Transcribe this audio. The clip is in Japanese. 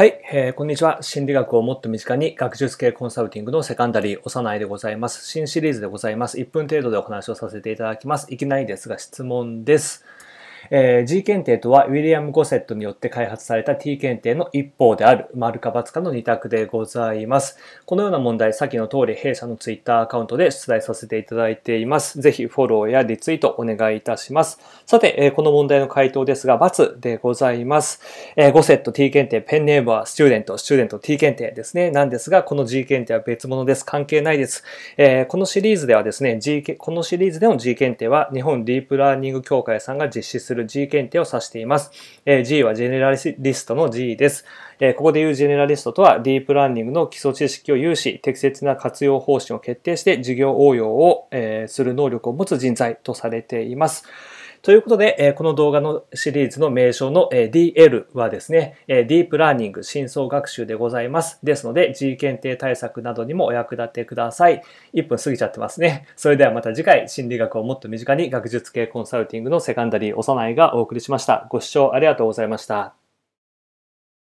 はい、えー、こんにちは。心理学をもっと身近に学術系コンサルティングのセカンダリー、幼いでございます。新シリーズでございます。1分程度でお話をさせていただきます。いきなりですが、質問です。えー、G 検定とはウィリアム・ゴセットによって開発された T 検定の一方である、丸か×かの二択でございます。このような問題、さっきの通り弊社のツイッターアカウントで出題させていただいています。ぜひフォローやリツイートお願いいたします。さて、えー、この問題の回答ですが、×でございます。えー、ゴセット T 検定、ペンネームはスチューデント、スチューデント T 検定ですね。なんですが、この G 検定は別物です。関係ないです。えー、このシリーズではですね、G、このシリーズでの G 検定は日本ディープラーニング協会さんが実施するする G 検定を指しています。え G はジェネラリストの G です。えここで言うジェネラリストとは、ディープラーニングの基礎知識を有し、適切な活用方針を決定して、事業応用を、えする能力を持つ人材とされています。ということで、えこの動画のシリーズの名称の、え DL はですね、えディープラーニング深層学習でございます。ですので、G 検定対策などにもお役立てください。1分過ぎちゃってますね。それではまた次回、心理学をもっと身近に学術系コンサルティングのセカンダリー幼いがお送りしました。ご視聴ありがとうございました。